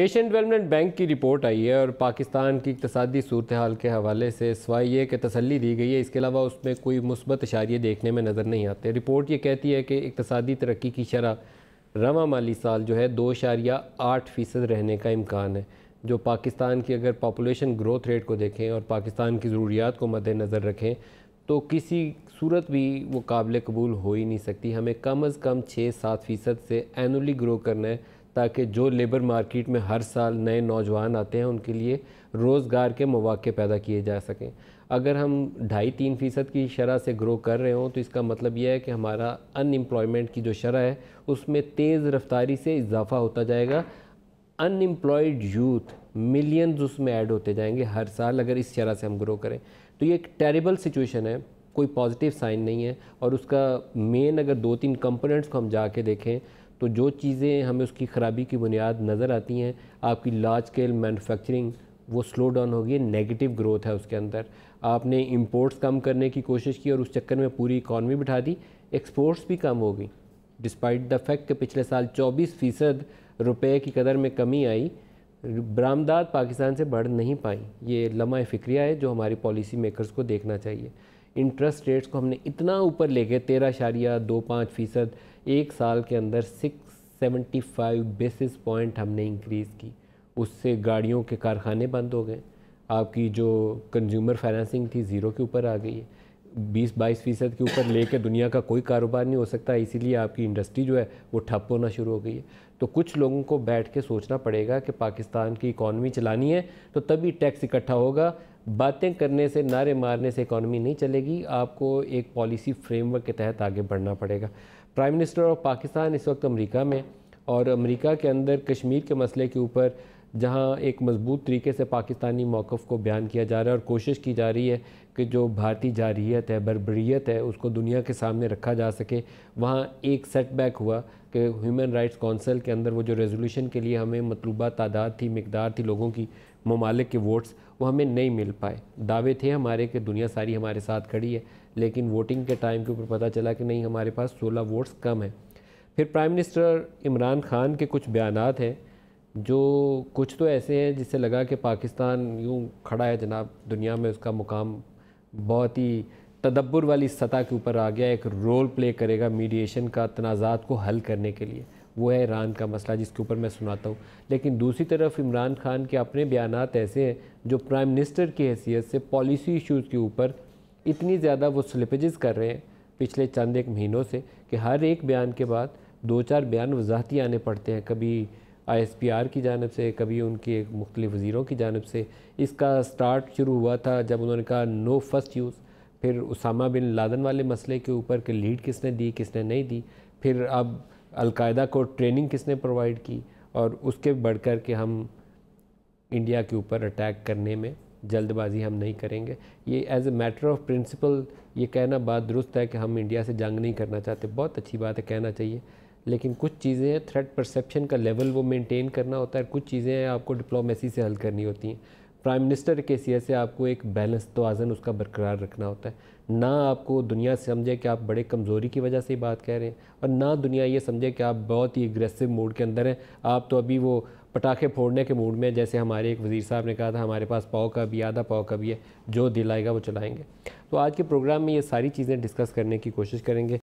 Asian development bank کی report آئی ہے اور پاکستان کی اقتصادی صورتحال کے حوالے سے سوائے یہ کہ تسلی دی گئی ہے اس کے علاوہ اس میں کوئی مثبت اشاریہ دیکھنے میں نظر نہیں آتے رپورٹ یہ کہتی ہے کہ اقتصادی ترقی کی شرح رواں مالی سال جو ہے دو اشاریہ آٹھ فیصد رہنے کا امکان ہے جو پاکستان کی اگر پاپولیشن گروتھ ریٹ کو دیکھیں اور پاکستان کی ضروریات کو مد نظر رکھیں تو کسی صورت بھی وہ قابل قبول ہو ہی نہیں سکتی ہمیں کم از کم چھ سات فیصد سے اینولی گرو کرنا ہے تاکہ جو لیبر مارکیٹ میں ہر سال نئے نوجوان آتے ہیں ان کے لیے روزگار کے مواقع پیدا کیے جا سکیں اگر ہم ڈھائی تین فیصد کی شرح سے گرو کر رہے ہوں تو اس کا مطلب یہ ہے کہ ہمارا ان امپلائمنٹ کی جو شرح ہے اس میں تیز رفتاری سے اضافہ ہوتا جائے گا ان انمپلائڈ یوتھ ملینز اس میں ایڈ ہوتے جائیں گے ہر سال اگر اس شرح سے ہم گرو کریں تو یہ ایک ٹیریبل سچویشن ہے کوئی پازیٹیو سائن نہیں ہے اور اس کا مین اگر دو تین کمپوننٹس کو ہم جا کے دیکھیں تو جو چیزیں ہمیں اس کی خرابی کی بنیاد نظر آتی ہیں آپ کی لارج اسکیل مینوفیکچرنگ وہ سلو ڈاؤن ہو گئی نیگیٹو گروتھ ہے اس کے اندر آپ نے امپورٹس کم کرنے کی کوشش کی اور اس چکر میں پوری اکانومی بٹھا دی ایکسپورٹس بھی کم ہو گئی ڈسپائٹ دا فیکٹ کہ پچھلے سال چوبیس فیصد روپے کی قدر میں کمی آئی برآمدات پاکستان سے بڑھ نہیں پائیں یہ لمحہ فکریہ ہے جو ہماری پالیسی میکرز کو دیکھنا چاہیے انٹرسٹ ریٹس کو ہم نے اتنا اوپر لے کے تیرہ اشاریہ دو پانچ فیصد ایک سال کے اندر six seventy five basis point ہم نے انکریز کی اس سے گاڑیوں کے کارخانے بند ہو گئے آپ کی جو کنزیومر فائنانسنگ تھی زیرو کے اوپر آ گئی ہے بیس بائیس فیصد کے اوپر لے کے دنیا کا کوئی کاروبار نہیں ہو سکتا اسی لیے آپ کی انڈسٹری جو ہے وہ ٹھپ ہونا شروع ہو گئی ہے تو کچھ لوگوں کو بیٹھ کے سوچنا پڑے گا کہ پاکستان کی اکانومی چلانی ہے تو تبھی ٹیکس اکٹھا ہوگا باتیں کرنے سے نعرے مارنے سے اکانومی نہیں چلے گی آپ کو ایک پالیسی فریم ورک کے تحت آگے بڑھنا پڑے گا پرائم منسٹر آف پاکستان اس وقت امریکہ میں اور امریکہ کے اندر کشمیر کے مسئلے کے اوپر جہاں ایک مضبوط طریقے سے پاکستانی موقف کو بیان کیا جا رہا ہے اور کوشش کی جا رہی ہے کہ جو بھارتی جارحیت ہے بربریت ہے اس کو دنیا کے سامنے رکھا جا سکے وہاں ایک سیٹ بیک ہوا کہ ہیومن رائٹس کونسل کے اندر وہ جو ریزولیشن کے لیے ہمیں مطلوبہ تعداد تھی مقدار تھی لوگوں کی ممالک کے ووٹس وہ ہمیں نہیں مل پائے دعوے تھے ہمارے کہ دنیا ساری ہمارے ساتھ کھڑی ہے لیکن ووٹنگ کے ٹائم کے اوپر پتہ چلا کہ نہیں ہمارے پاس سولہ ووٹس کم ہیں پھر پرائم منسٹر عمران خان کے کچھ بیانات ہیں جو کچھ تو ایسے ہیں جس سے لگا کہ پاکستان یوں کھڑا ہے جناب دنیا میں اس کا مقام بہت ہی تدبر والی سطح کے اوپر آ گیا ایک رول پلے کرے گا میڈیشن کا تنازعات کو حل کرنے کے لیے وہ ہے ایران کا مسئلہ جس کے اوپر میں سناتا ہوں لیکن دوسری طرف عمران خان کے اپنے بیانات ایسے ہیں جو پرائم منسٹر کی حیثیت سے پالیسی ایشوز کے اوپر اتنی زیادہ وہ سلپجز کر رہے ہیں پچھلے چند ایک مہینوں سے کہ ہر ایک بیان کے بعد دو چار بیان وضاحتی آنے پڑتے ہیں کبھی آئی ایس پی آر کی جانب سے کبھی ان کے مختلف وزیروں کی جانب سے اس کا سٹارٹ شروع ہوا تھا جب انہوں نے کہا نو فسٹ یوز پھر اسامہ بن لادن والے مسئلے کے اوپر کہ لیڈ کس نے دی کس نے نہیں دی پھر اب القاعدہ کو ٹریننگ کس نے پرووائڈ کی اور اس کے بڑھ کر کہ ہم انڈیا کے اوپر اٹیک کرنے میں جلد بازی ہم نہیں کریں گے یہ as a matter of principle یہ کہنا بات درست ہے کہ ہم انڈیا سے جنگ نہیں کرنا چاہتے بہت اچھی بات ہے کہنا چاہیے لیکن کچھ چیزیں ہیں تھریٹ پرسیپشن کا لیول وہ مینٹین کرنا ہوتا ہے کچھ چیزیں آپ کو ڈپلومیسی سے حل کرنی ہوتی ہیں پرائم منسٹر کی حیثیت سے آپ کو ایک بیلنس توازن اس کا برقرار رکھنا ہوتا ہے نہ آپ کو دنیا سے سمجھے کہ آپ بڑے کمزوری کی وجہ سے ہی بات کہہ رہے ہیں اور نہ دنیا یہ سمجھے کہ آپ بہت ہی اگریسو موڈ کے اندر ہیں آپ تو ابھی وہ پٹاخے پھوڑنے کے موڈ میں جیسے ہمارے ایک وزیر صاحب نے کہا تھا ہمارے پاس پاؤ کا بھی آدھا پاؤ کا بھی ہے جو دل آئے گا وہ چلائیں گے تو آج کے پروگرام میں یہ ساری چیزیں ڈسکس کرنے کی کوشش کریں گے